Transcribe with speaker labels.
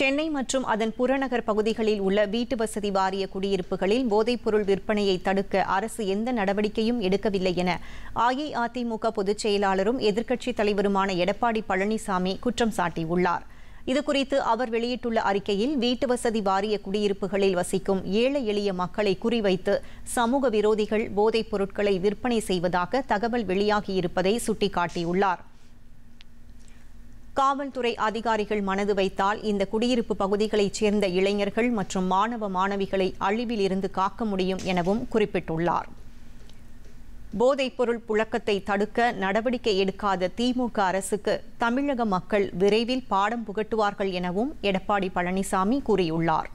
Speaker 1: சென்னை மற்றும் அதன் புறநகர் பகுதிகளில் உள்ள வீட்டு வசதி வாரிய குடியிருப்புகளில் போதைப்பொருள் விற்பனையை தடுக்க அரசு எந்த நடவடிக்கையும் எடுக்கவில்லை என அஇஅதிமுக பொதுச் செயலாளரும் எதிர்க்கட்சித் தலைவருமான எடப்பாடி பழனிசாமி குற்றம் சாட்டியுள்ளார் இதுகுறித்து அவர் வெளியிட்டுள்ள அறிக்கையில் வீட்டு வசதி வாரிய குடியிருப்புகளில் வசிக்கும் ஏழை எளிய மக்களை குறிவைத்து சமூக விரோதிகள் போதைப் பொருட்களை விற்பனை செய்வதாக தகவல் வெளியாகியிருப்பதை சுட்டிக்காட்டியுள்ளார் காவல்துறை அதிகாரிகள் மனது வைத்தால் இந்த குடியிருப்பு பகுதிகளைச் சேர்ந்த இளைஞர்கள் மற்றும் மாணவ மாணவிகளை அழிவில் இருந்து காக்க முடியும் எனவும் குறிப்பிட்டுள்ளார் போதைப்பொருள் புழக்கத்தை தடுக்க நடவடிக்கை எடுக்காத திமுக அரசுக்கு தமிழக மக்கள் விரைவில் பாடம் புகட்டுவார்கள் எனவும் எடப்பாடி பழனிசாமி கூறியுள்ளார்